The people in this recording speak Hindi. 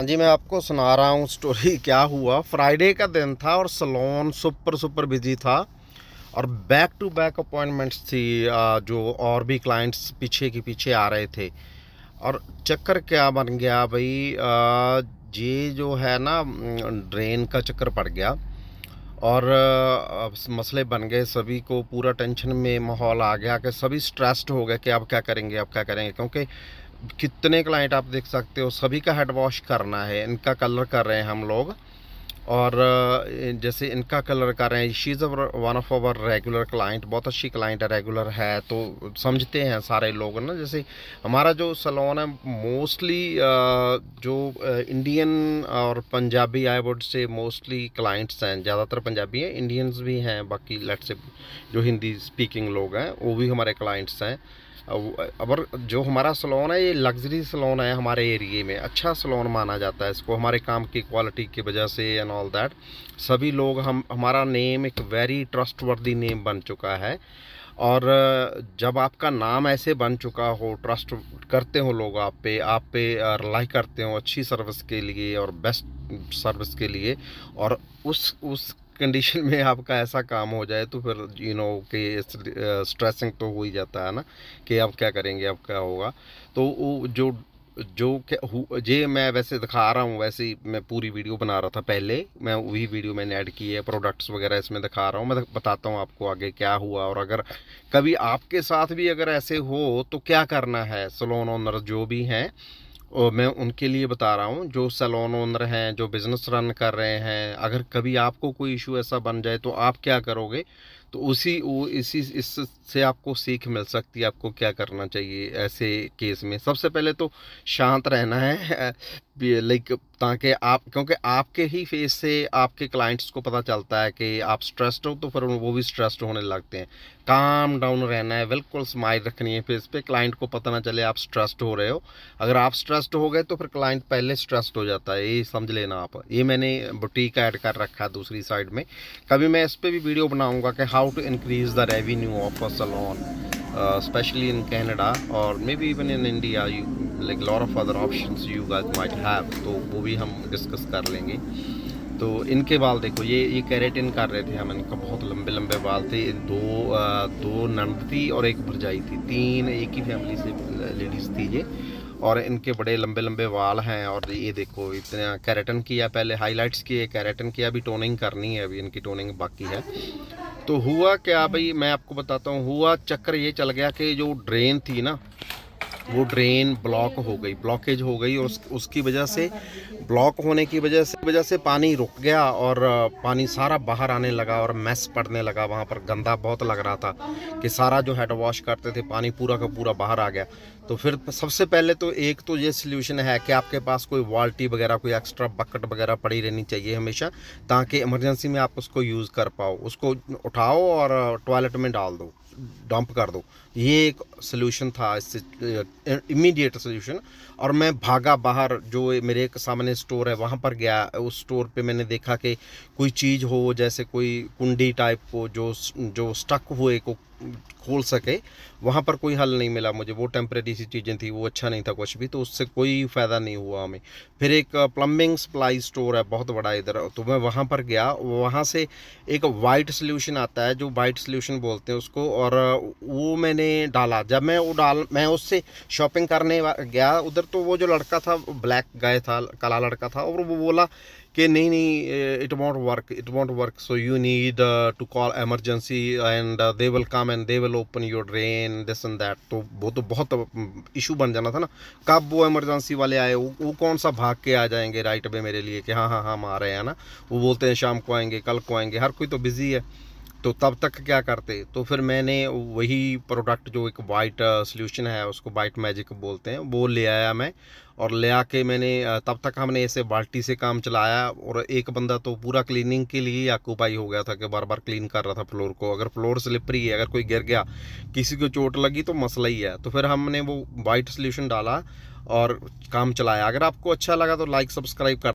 हाँ जी मैं आपको सुना रहा हूँ स्टोरी क्या हुआ फ्राइडे का दिन था और सलोन सुपर सुपर बिजी था और बैक टू बैक अपॉइंटमेंट्स थी जो और भी क्लाइंट्स पीछे के पीछे आ रहे थे और चक्कर क्या बन गया भाई ये जो है ना ड्रेन का चक्कर पड़ गया और मसले बन गए सभी को पूरा टेंशन में माहौल आ गया कि सभी स्ट्रेस्ड हो गए कि अब क्या करेंगे अब क्या करेंगे क्योंकि कितने क्लाइंट आप देख सकते हो सभी का हेड वॉश करना है इनका कलर कर रहे हैं हम लोग और जैसे इनका कलर कर रहे हैं she's is one of our regular client बहुत अच्छी क्लाइंट है रेगुलर है तो समझते हैं सारे लोग ना जैसे हमारा जो सलोन है मोस्टली जो इंडियन और Punjabi I would say mostly clients हैं ज़्यादातर पंजाबी हैं इंडियंस भी हैं बाकी लेट से जो हिंदी स्पीकिंग लोग हैं वो भी हमारे क्लाइंट्स हैं और जो हमारा सलोन है ये लग्जरी सलोन है हमारे एरिए में अच्छा सलोन माना जाता है इसको हमारे काम की क्वालिटी की वजह से एंड ऑल दैट सभी लोग हम हमारा नेम एक वेरी ट्रस्टवर्दी नेम बन चुका है और जब आपका नाम ऐसे बन चुका हो ट्रस्ट करते हो लोग आप पे आप पे रिलाई करते हो अच्छी सर्विस के लिए और बेस्ट सर्विस के लिए और उस उस कंडीशन में आपका ऐसा काम हो जाए तो फिर यू नो कि स्ट्रेसिंग तो हो ही जाता है ना कि अब क्या करेंगे अब क्या होगा तो वो जो जो क्या जे मैं वैसे दिखा रहा हूँ वैसे ही मैं पूरी वीडियो बना रहा था पहले मैं वही वीडियो मैंने ऐड की है प्रोडक्ट्स वगैरह इसमें दिखा रहा हूँ मैं बताता हूँ आपको आगे क्या हुआ और अगर कभी आपके साथ भी अगर ऐसे हो तो क्या करना है सलोन ऑनर जो भी हैं और मैं उनके लिए बता रहा हूँ जो सैलोन ओनर हैं जो बिज़नेस रन कर रहे हैं अगर कभी आपको कोई इशू ऐसा बन जाए तो आप क्या करोगे तो उसी वो इसी इससे आपको सीख मिल सकती है आपको क्या करना चाहिए ऐसे केस में सबसे पहले तो शांत रहना है लाइक ताकि आप क्योंकि आपके ही फेस से आपके क्लाइंट्स को पता चलता है कि आप स्ट्रेस्ड हो तो फिर वो भी स्ट्रेस्ड होने लगते हैं काम डाउन रहना है बिल्कुल स्माइल रखनी है फेस पे क्लाइंट को पता ना चले आप स्ट्रेस्ड हो रहे हो अगर आप स्ट्रेस्ड हो गए तो फिर क्लाइंट पहले स्ट्रेस्ड हो जाता है ये समझ लेना आप ये मैंने बुटीक ऐड कर रखा है दूसरी साइड में कभी मैं इस पर भी वीडियो बनाऊँगा कि how how to increase the revenue of a salon uh, especially in Canada or maybe even in India you, like lot of other options you guys might have to wo bhi hum discuss kar lenge तो इनके बाल देखो ये ये कैरेटिन कर रहे थे हम इनका बहुत लंबे लंबे बाल थे दो आ, दो नंद थी और एक भरजाई थी तीन एक ही फैमिली से लेडीज़ थी ये और इनके बड़े लंबे लंबे बाल हैं और ये देखो इतना कैरेटन किया पहले हाइलाइट्स किए कैरेटन किया अभी टोनिंग करनी है अभी इनकी टोनिंग बाकी है तो हुआ क्या भाई मैं आपको बताता हूँ हुआ चक्कर ये चल गया कि जो ड्रेन थी ना वो ड्रेन ब्लॉक हो गई ब्लॉकेज हो गई और उस, उसकी वजह से ब्लॉक होने की वजह से वजह से पानी रुक गया और पानी सारा बाहर आने लगा और मैस पड़ने लगा वहाँ पर गंदा बहुत लग रहा था कि सारा जो हेड वॉश करते थे पानी पूरा का पूरा बाहर आ गया तो फिर सबसे पहले तो एक तो ये सोल्यूशन है कि आपके पास कोई वाल्टी वगैरह कोई एक्स्ट्रा बकट वगैरह पड़ी रहनी चाहिए हमेशा ताकि इमरजेंसी में आप उसको यूज़ कर पाओ उसको उठाओ और टॉयलेट में डाल दो डंप कर दो ये एक सोल्यूशन था इससे इमीडिएट सोल्यूशन और मैं भागा बाहर जो मेरे एक सामने स्टोर है वहाँ पर गया उस स्टोर पे मैंने देखा कि कोई चीज़ हो जैसे कोई कुंडी टाइप को जो जो स्टक हुए को खोल सके वहाँ पर कोई हल नहीं मिला मुझे वो टेम्परेरी सी चीज़ें थी वो अच्छा नहीं था कुछ भी तो उससे कोई फ़ायदा नहीं हुआ हमें फिर एक प्लम्बिंग सप्लाई स्टोर है बहुत बड़ा इधर तो मैं वहाँ पर गया वहाँ से एक वाइट सोल्यूशन आता है जो वाइट सोल्यूशन बोलते हैं उसको और वो मैंने डाला जब मैं वो डाल मैं उससे शॉपिंग करने गया उधर तो वो जो लड़का था ब्लैक गाय था काला लड़का था और वो बोला कि नहीं नहीं it won't work it won't work so you need to call emergency and they will come and they will open your drain this and that तो वो तो बहुत इशू um, बन जाना था ना कब वो एमरजेंसी वाले आए वो, वो कौन सा भाग के आ जाएंगे राइट वे मेरे लिए कि हाँ, हाँ हाँ हम आ रहे हैं ना वो बोलते हैं शाम को आएंगे कल को आएंगे हर कोई तो बिज़ी है तो तब तक क्या करते तो फिर मैंने वही प्रोडक्ट जो एक वाइट सोल्यूशन uh, है उसको वाइट मैजिक बोलते हैं वो ले आया मैं और ले आके मैंने तब तक हमने ऐसे बाल्टी से काम चलाया और एक बंदा तो पूरा क्लीनिंग के लिए ऑक्यूपाई हो गया था कि बार बार क्लीन कर रहा था फ्लोर को अगर फ्लोर स्लिपरी है अगर कोई गिर गया किसी को चोट लगी तो मसला ही है तो फिर हमने वो वाइट सोल्यूशन डाला और काम चलाया अगर आपको अच्छा लगा तो लाइक सब्सक्राइब कर